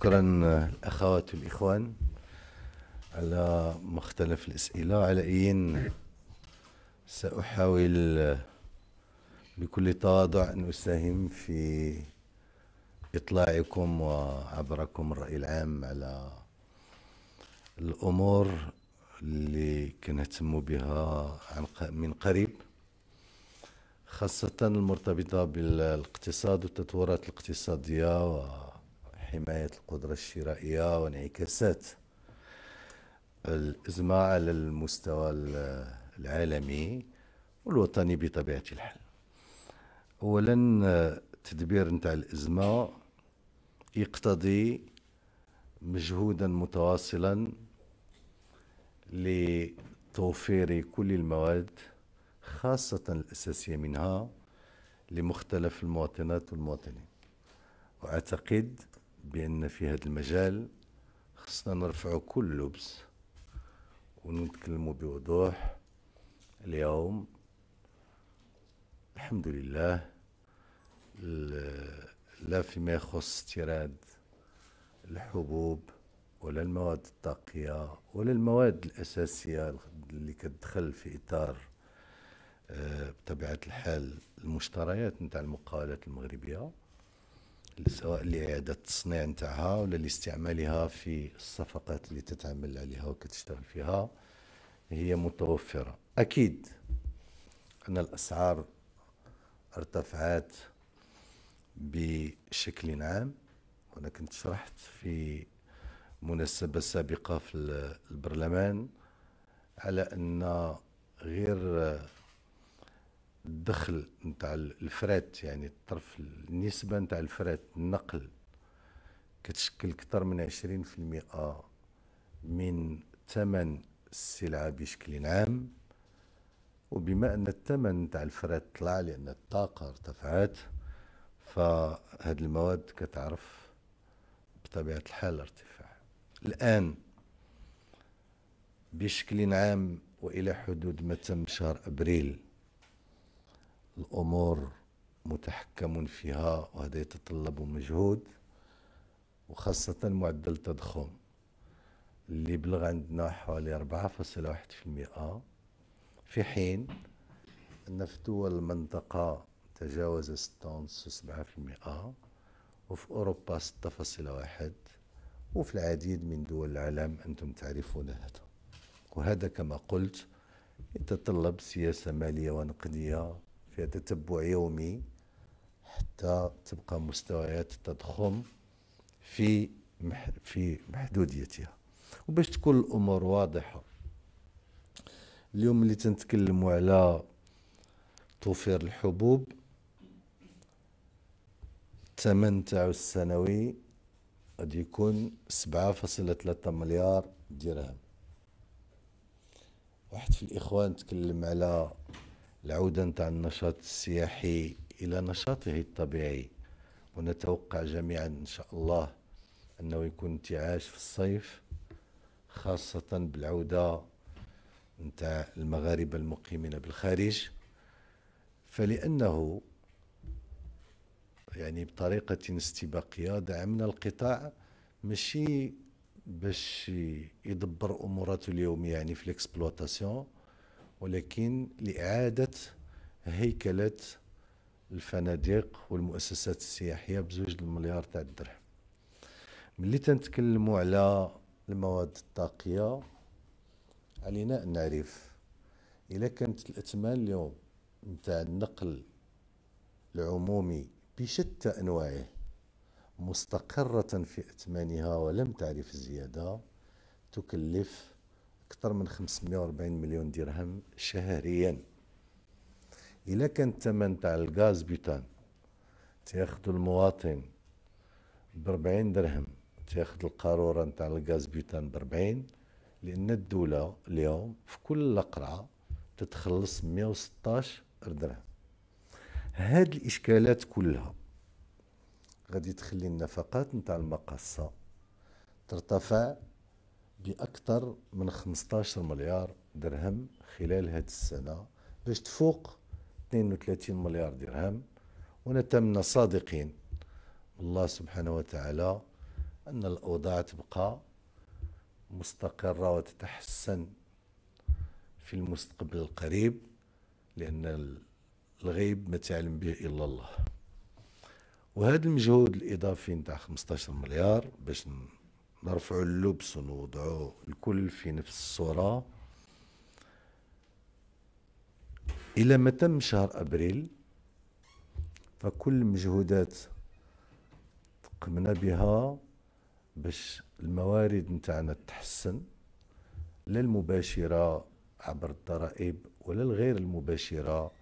شكرا الأخوات والإخوان على مختلف الأسئلة على أين سأحاول بكل تواضع أن أساهم في إطلاعكم وعبركم الرأي العام على الأمور اللي كنهتموا بها من قريب خاصة المرتبطة بالاقتصاد والتطورات الاقتصادية و حماية القدرة الشرائية وانعكاسات الأزمة على المستوى العالمي والوطني بطبيعة الحال أولا تدبير نتاع الأزمة يقتضي مجهودا متواصلا لتوفير كل المواد خاصة الأساسية منها لمختلف المواطنات والمواطنين وأعتقد بأن في هذا المجال خصنا نرفعوا كل لبس ونتكلموا بوضوح اليوم الحمد لله لا فيما يخص استيراد الحبوب ولا المواد الطاقية ولا المواد الأساسية اللي كتدخل في إطار آه، بطبيعة الحال المشتريات نتاع المقاولات المغربية سواء لإعادة التصنيع نتاعها ولا لاستعمالها في الصفقات اللي تتعمل عليها وكتشتغل فيها هي متوفرة أكيد أن الأسعار ارتفعت بشكل عام وأنا كنت شرحت في مناسبة سابقة في البرلمان على أن غير الدخل نتاع الفرات يعني الطرف النسبه نتاع الفرات النقل كتشكل اكثر من 20% من ثمن السلعه بشكل عام وبما ان الثمن نتاع الفرات طلع لان الطاقه ارتفعت فهاد المواد كتعرف بطبيعه الحال ارتفاع الان بشكل عام والى حدود ما تم شهر ابريل الأمور متحكم فيها وهذا يتطلب مجهود وخاصة معدل التضخم اللي بلغ عندنا حوالي 4.1% في في حين أن في دول المنطقة تجاوز 6.7% وفي أوروبا 6.1 وفي العديد من دول العالم أنتم تعرفون هذا وهذا كما قلت يتطلب سياسة مالية ونقدية فيها تتبع يومي حتى تبقى مستويات التضخم في في محدوديتها وباش تكون الامور واضحه اليوم اللي تنتكلموا على توفير الحبوب الثمن تاعو السنوي غادي يكون سبعة فاصلة ثلاثة مليار درهم واحد في الإخوان تكلم على العودة عن النشاط السياحي إلى نشاطه الطبيعي ونتوقع جميعا إن شاء الله أنه يكون انتعاش في الصيف خاصة بالعودة نتاع المغاربة المقيمين بالخارج فلأنه يعني بطريقة استباقية دعمنا القطاع ماشي باش يدبر أموراته اليومية يعني في الإكسبلوتاسيون ولكن لإعادة هيكلة الفنادق والمؤسسات السياحية بزوج المليار تاع الدرهم ملي تنتكلموا على المواد الطاقية علينا أن نعرف إلا كانت الأثمان اليوم نتاع النقل العمومي بشتى أنواعه مستقرة في أثمانها ولم تعرف الزيادة تكلف أكثر من 540 مليون درهم شهريا إلا كان الثمن تاع الغاز بيتان تاخذ المواطن ب 40 درهم تاخذ القارورة نتاع الغاز بيتان ب 40 لأن الدولة اليوم في كل قرعة تتخلص 116 درهم هاد الإشكالات كلها غادي تخلي النفقات نتاع المقاصة ترتفع باكثر من 15 مليار درهم خلال هذه السنه باش تفوق 32 مليار درهم ونتمنى صادقين الله سبحانه وتعالى ان الاوضاع تبقى مستقره وتتحسن في المستقبل القريب لان الغيب ما تعلم به الا الله وهذا المجهود الاضافي نتاع 15 مليار باش نرفعوا اللبس ونوضعوه الكل في نفس الصورة إلى ما تم شهر أبريل فكل المجهودات قمنا بها باش الموارد نتاعنا تحسن لا المباشرة عبر الضرائب ولا الغير المباشرة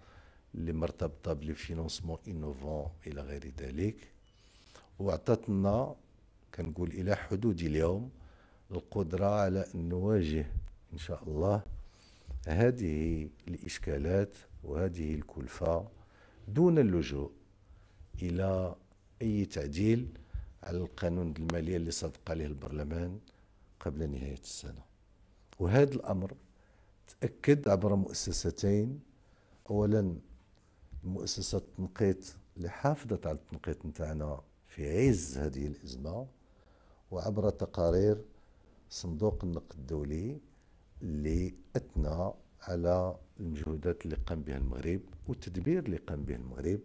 اللي مرتبطة بالفينونسمون انوفون إلى غير ذلك وعطتنا كنقول الى حدود اليوم القدره على ان نواجه ان شاء الله هذه الاشكالات وهذه الكلفه دون اللجوء الى اي تعديل على القانون الماليه اللي صدق عليه البرلمان قبل نهايه السنه وهذا الامر تاكد عبر مؤسستين اولا مؤسسه التنقيط اللي حافظت على التنقيط نتاعنا في عز هذه الازمه وعبر تقارير صندوق النقد الدولي اللي اثنى على المجهودات اللي قام بها المغرب والتدبير اللي قام به المغرب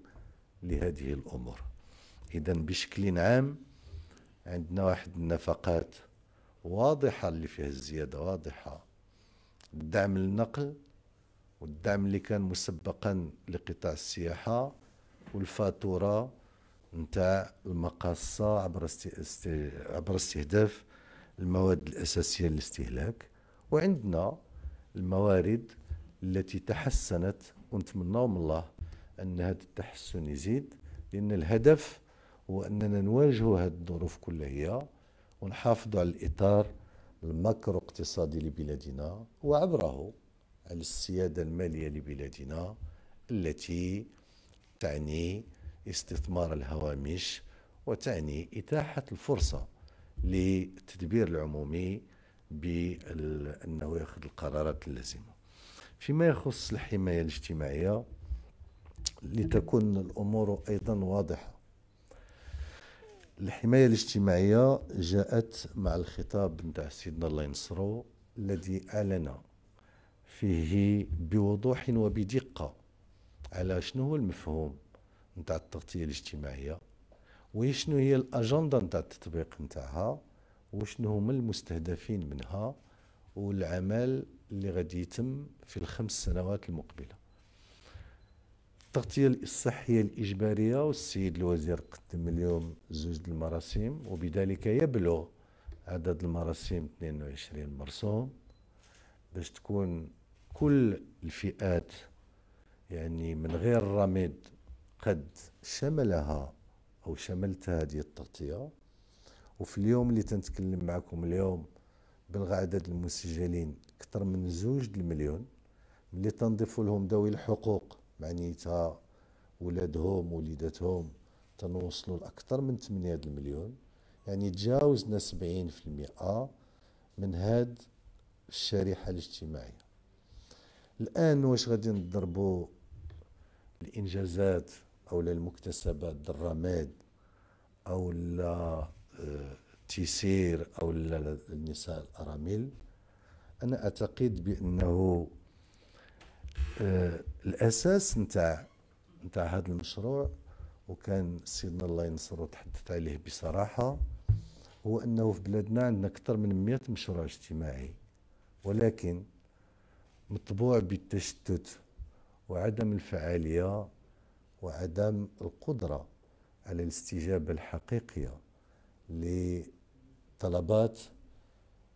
لهذه الامور اذا بشكل عام عندنا واحد النفقات واضحه اللي فيها الزياده واضحه الدعم للنقل والدعم اللي كان مسبقا لقطاع السياحه والفاتوره نتاع المقاصة عبر استي... عبر استهداف المواد الأساسية للاستهلاك وعندنا الموارد التي تحسنت ونتمنى من الله أن هذا التحسن يزيد لأن الهدف هو أننا نواجه هذه الظروف كلها ونحافظ على الإطار الماكرو اقتصادي لبلادنا وعبره على السيادة المالية لبلادنا التي تعني استثمار الهوامش وتعني إتاحة الفرصة للتدبير العمومي بأنه يأخذ القرارات اللازمة فيما يخص الحماية الاجتماعية لتكون الأمور أيضا واضحة الحماية الاجتماعية جاءت مع الخطاب نتاع سيدنا الله ينصرو الذي أعلن فيه بوضوح وبدقة على شنو هو المفهوم نتاع التغطيه الاجتماعيه وشنو هي الاجنده نتاع التطبيق نتاعها وشنو هما المستهدفين منها والعمل اللي غادي يتم في الخمس سنوات المقبله التغطيه الصحيه الاجباريه والسيد الوزير قدم اليوم زوج المراسيم وبذلك يبلغ عدد المراسيم 22 مرسوم باش تكون كل الفئات يعني من غير رميد قد شملها او شملت هذه التغطيه وفي اليوم اللي تنتكلم معكم اليوم بلغ عدد المسجلين اكثر من زوج المليون اللي تنضيفوا لهم ذوي الحقوق معنيتها ولادهم وليداتهم تنوصلوا لاكثر من 8 المليون يعني تجاوزنا 70% من هاد الشريحه الاجتماعيه الان واش غادي نضربوا الانجازات أو للمكتسبات الرماد أو التيسير آه، أو النساء الأرامل أنا أعتقد بأنه آه، الأساس نتاع نتاع هذا المشروع وكان سيدنا الله ينصره تحدث عليه بصراحة هو أنه في بلادنا عندنا أكثر من 100 مشروع اجتماعي ولكن مطبوع بالتشتت وعدم الفعالية وعدم القدرة على الاستجابة الحقيقية لطلبات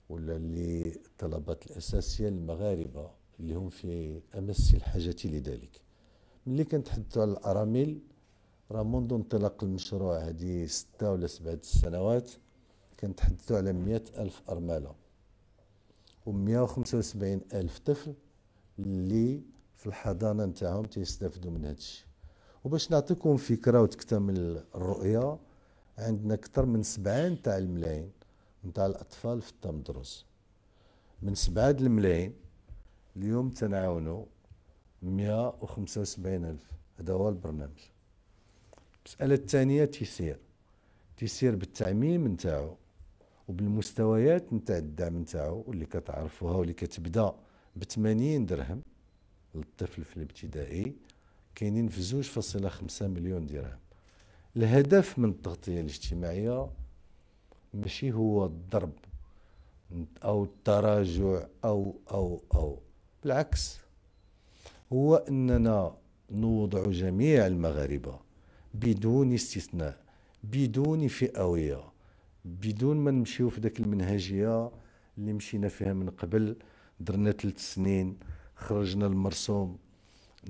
ولا للطلبات الأساسية للمغاربة اللي هم في أمس الحاجة لذلك ملي كنتحدثوا على الأرامل راه منذ انطلاق المشروع هذه ستة ولا سبعة السنوات كنتحدثوا على مئة ألف أرملة ومية وخمسة وسبعين ألف طفل اللي في الحضانة نتاعهم تيستافدوا من هادشي وباش نعطيكم فكره وتكتمل الرؤيه عندنا اكثر من سبعين تاع الملايين نتاع الاطفال في التمدرس من سبعة الملايين اليوم تنعاونوا 175 الف هذا هو البرنامج المساله الثانيه تيسير تيسير بالتعميم نتاعو وبالمستويات نتاع الدعم نتاعو اللي كتعرفوها واللي كتبدا ب 80 درهم للطفل في الابتدائي كاينين في زوج فاصلة خمسة مليون درهم الهدف من التغطية الاجتماعية ماشي هو الضرب أو التراجع أو أو أو بالعكس هو أننا نوضع جميع المغاربة بدون استثناء بدون فئوية بدون ما نمشيو في ذاك المنهجية اللي مشينا فيها من قبل درنا ثلاث سنين خرجنا المرسوم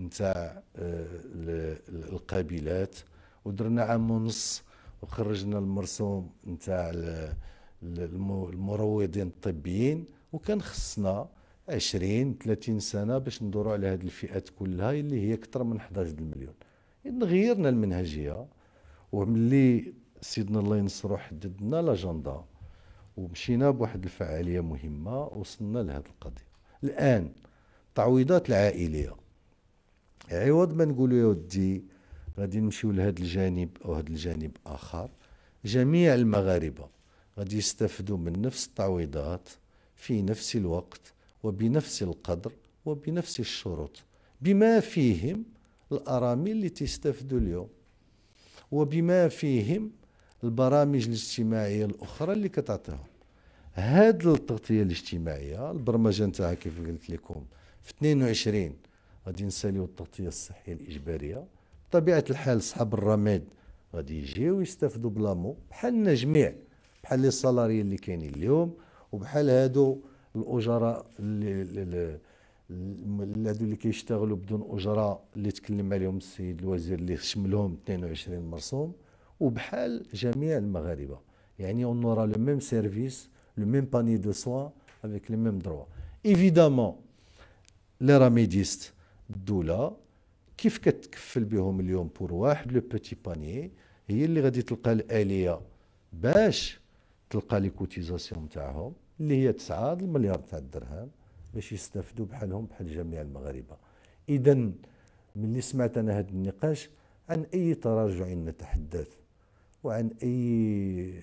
نتاع آه، القابلات ودرنا عام ونص وخرجنا المرسوم نتاع المروضين الطبيين وكان خصنا 20 30 سنه باش ندوروا على هذه الفئات كلها اللي هي اكثر من 11 مليون غيرنا المنهجيه وملي سيدنا الله ينصرو حددنا لاجندا ومشينا بواحد الفعاليه مهمه وصلنا لهذه القضيه الان التعويضات العائليه عوض ما نقولوا يا ودي غادي نمشيو لهذا الجانب او هذا الجانب اخر جميع المغاربه غادي يستافدوا من نفس التعويضات في نفس الوقت وبنفس القدر وبنفس الشروط بما فيهم الارامل اللي تستافدوا اليوم وبما فيهم البرامج الاجتماعيه الاخرى اللي كتعطيهم هذه التغطيه الاجتماعيه البرمجه نتاعها كيف قلت لكم في 22 غادي نساليو التغطيه الصحيه الاجباريه بطبيعه الحال صحاب الرماد غادي يجيو يستافدوا بلامو بحالنا جميع بحال لي سالاري اللي كاينين اليوم وبحال هادو الاجراء اللي هادو اللي كيشتغلوا بدون اجره اللي تكلم عليهم السيد الوزير اللي شملهم 22 مرسوم وبحال جميع المغاربه يعني اون اورا لو ميم سيرفيس لو ميم باني دو سوان افيك لي ميم دروا ايفيدامون لي راميديست الدوله كيف كتكفل بهم اليوم بور واحد لو بوتي بانيي هي اللي غادي تلقى الاليه باش تلقى لي كوتيزاسيون تاعهم اللي هي 9 المليار تاع الدرهم باش يستافدوا بحالهم بحال جميع المغاربه اذا ملي سمعت انا هذا النقاش عن اي تراجع نتحدث وعن اي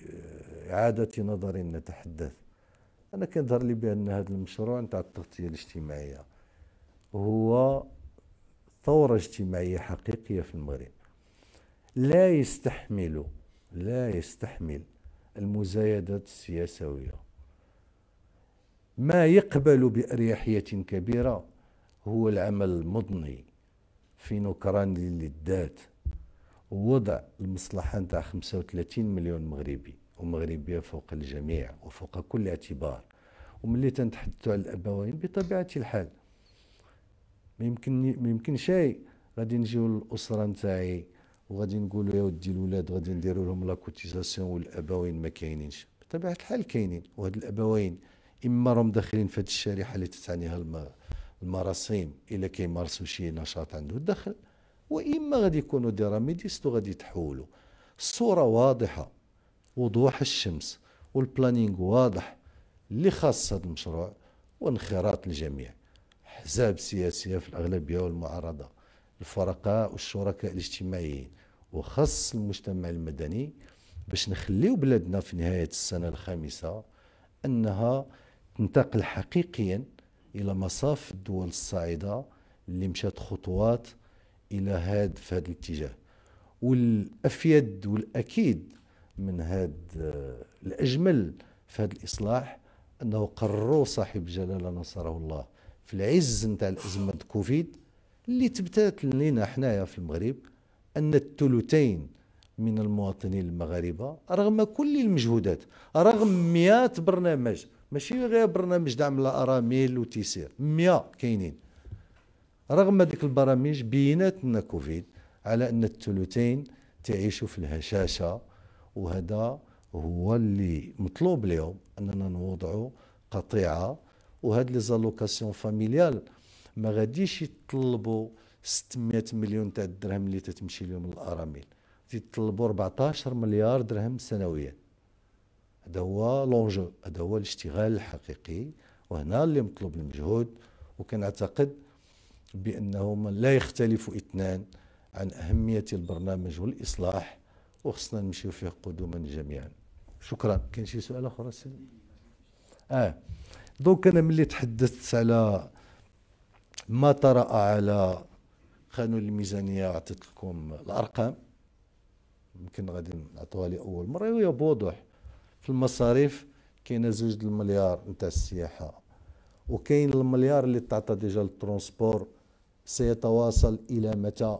اعاده نظر نتحدث انا كيظهر لي بان هذا المشروع نتاع التغطيه الاجتماعيه هو ثورة اجتماعية حقيقية في المغرب لا يستحمل لا يستحمل المزايدات السياسوية ما يقبل بأريحية كبيرة هو العمل المضني في نكران للذات ووضع المصلحة نتاع 35 مليون مغربي ومغربية فوق الجميع وفوق كل اعتبار وملي تنتحدثوا على الأبوين بطبيعة الحال ما ما يمكن شيء غادي نجيو للاسره نتاعي وغادي نقولوا يا ودي الاولاد غادي نديروا لهم لا كوتيزاسيون والابوين ما كاينينش بطبيعه الحال كاينين وهاد الابوين اما راهم داخلين في هاد الشريحه اللي تتعنيها المراسيم الا كيمارسوا شي نشاط عنده الدخل واما غادي يكونوا ديراميديست وغادي يتحولوا الصوره واضحه وضوح الشمس والبلانينغ واضح اللي خاص هذا المشروع وانخراط الجميع الأحزاب السياسية في الأغلبية والمعارضة الفرقاء والشركاء الاجتماعيين وخاص المجتمع المدني باش نخليو بلادنا في نهاية السنة الخامسة أنها تنتقل حقيقيا إلى مصاف الدول الصاعدة اللي مشات خطوات إلى هاد في هذا الاتجاه والأفيد والأكيد من هاد الأجمل في هذا الإصلاح أنه قرروا صاحب جلالة نصره الله في العز نتاع الازمه كوفيد اللي تبتات لنا حنايا في المغرب ان الثلثين من المواطنين المغاربه رغم كل المجهودات رغم مئات برنامج ماشي غير برنامج دعم الارامل وتيسير 100 كاينين رغم هذيك البرامج بينات لنا كوفيد على ان الثلثين تعيشوا في الهشاشه وهذا هو اللي مطلوب اليوم اننا نوضعوا قطيعه وهاد لي زالوكاسيون فاميليال ما غاديش يطلبوا 600 مليون تاع الدرهم اللي تتمشي لهم الارامل تيطلبوا 14 مليار درهم سنويا هذا هو لونجو هذا هو الاشتغال الحقيقي وهنا اللي مطلوب المجهود وكنعتقد بانه لا يختلف اثنان عن اهميه البرنامج والاصلاح وخصنا نمشيو فيه قدما جميعا شكرا كاين شي سؤال اخر سيدي اه دونك انا ملي تحدثت على ما طرأ على قانون الميزانيه عطيت لكم الارقام يمكن غادي نعطوها لاول مره وهي بوضوح في المصاريف كاينه زوج المليار نتاع السياحه وكاين المليار اللي تعطى ديجا للترونسبور سيتواصل الى متى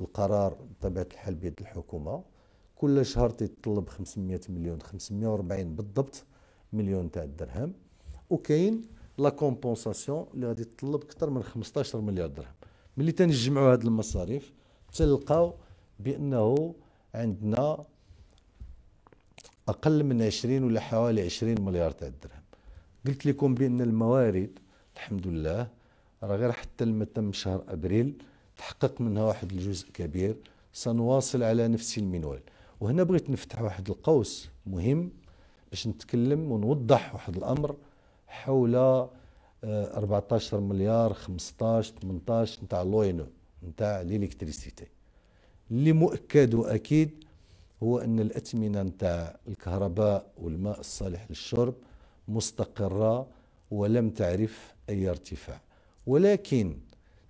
القرار بطبيعه الحال بيد الحكومه كل شهر تطلب 500 مليون 540 بالضبط مليون تاع الدرهم وكاين لا كومبونساسيون اللي غادي تطلب اكثر من 15 مليار درهم ملي تنجمعوا هاد المصاريف تلقاو بانه عندنا اقل من 20 ولا حوالي 20 مليار تاع الدرهم قلت لكم بان الموارد الحمد لله راه غير حتى لما تم شهر ابريل تحقق منها واحد الجزء كبير سنواصل على نفس المنوال وهنا بغيت نفتح واحد القوس مهم باش نتكلم ونوضح واحد الامر حول 14 آه، مليار 15 18 نتاع لوينو نتاع ليليكتريسيتي اللي مؤكد واكيد هو ان الاثمنه نتاع الكهرباء والماء الصالح للشرب مستقره ولم تعرف اي ارتفاع ولكن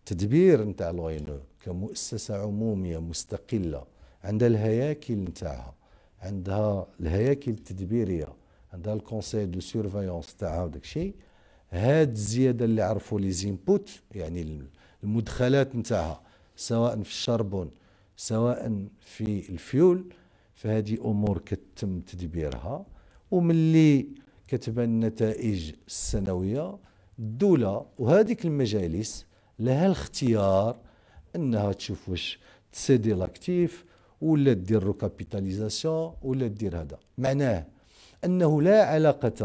تدبير نتاع لوينو كمؤسسه عموميه مستقله عندها الهياكل نتاعها عندها الهياكل التدبيريه عندها الكونسيل دو سيرفيونس تاعها وداك الشيء هاد الزياده اللي عرفوا لي زينبوت يعني المدخلات نتاعها سواء في الشربون سواء في الفيول فهذه امور كتم تدبيرها وملي كتبان النتائج السنويه الدوله وهذيك المجالس لها الاختيار انها تشوف واش تسيدي لاكتيف ولا دير روكابيتاليزاسيون ولا دير هذا معناه أنه لا علاقة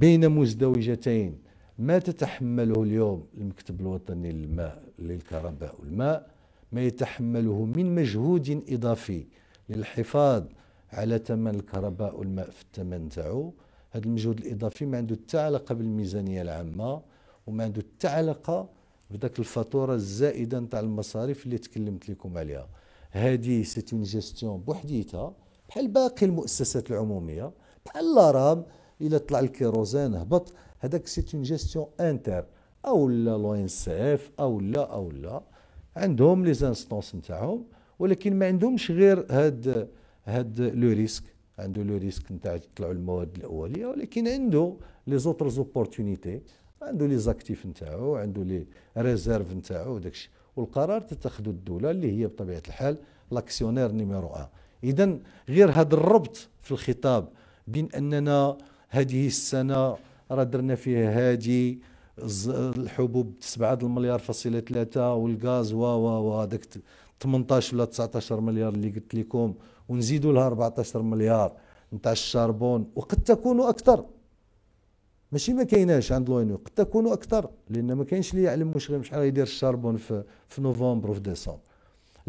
بين مزدوجتين ما تتحمله اليوم المكتب الوطني للماء للكهرباء والماء ما يتحمله من مجهود إضافي للحفاظ على ثمن الكهرباء والماء في الثمن تاعو هذا المجهود الإضافي ما عنده حتى علاقة بالميزانية العامة وما عنده حتى علاقة بذاك الفاتورة الزائدة نتاع المصاريف اللي تكلمت لكم عليها هذه سيت اون جيستيون بوحديتها بحال باقي المؤسسات العموميه بحال رام الى طلع الكيروزين هبط هذاك سي اون جيستيون انتر او لا لو ان سي اف او لا او لا عندهم لي زانستونس نتاعهم ولكن ما عندهمش غير هاد هاد لو ريسك عنده لو ريسك نتاع يطلعوا المواد الاوليه ولكن عنده لي زوتر زوبورتونيتي عنده لي زاكتيف نتاعو عنده لي ريزيرف نتاعو وداكشي والقرار تتخذه الدوله اللي هي بطبيعه الحال لاكسيونير نيميرو 1 اذا غير هذا الربط في الخطاب بين اننا هذه السنه راه درنا فيها هادي الحبوب 7 المليار فاصلة 3 والغاز و و و هذاك 18 ولا 19 مليار اللي قلت لكم ونزيدوا لها 14 مليار نتاع الشربون وقد تكون اكثر ماشي ما كايناش عند لوينو قد تكون اكثر لان ما كاينش اللي يعلم واش شحال غيدير الشربون في, في نوفمبر وفي ديسمبر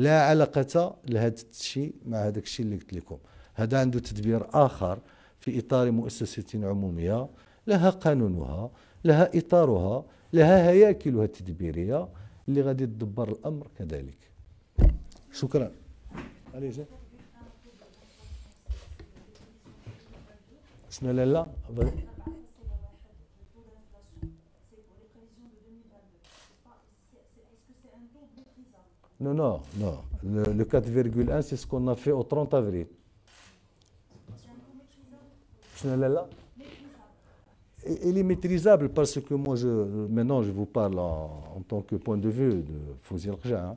لا علاقه لهذا الشيء مع هذاك الشيء اللي قلت لكم هذا عنده تدبير اخر في اطار مؤسسه عموميه لها قانونها لها اطارها لها هياكلها التدبيريه اللي غادي تدبر الامر كذلك شكرا عليجا شنو لالا Non, non, non. Le, 4,1, c'est ce qu'on a fait au 30 avril. Il est maîtrisable parce que moi, je, maintenant, je vous parle en, tant que point de vue de Fouzil hein,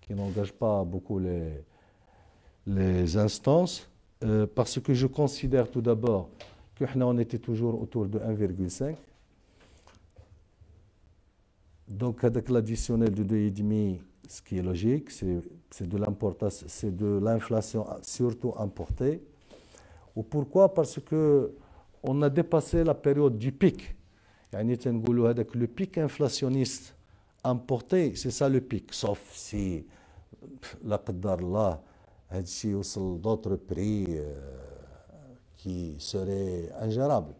qui n'engage pas beaucoup les, les instances, euh, parce que je considère tout d'abord que on était toujours autour de 1,5. Donc, avec l'additionnel de 2,5, ce qui est logique, c'est de l'inflation surtout importée. Ou pourquoi Parce que on a dépassé la période du pic. Le pic inflationniste importé, c'est ça le pic. Sauf si, la qaddarla, d'autres prix euh, qui seraient ingérables.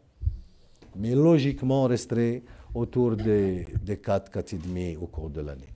Mais logiquement, on resterait autour des, des 4, 4,5 au cours de l'année.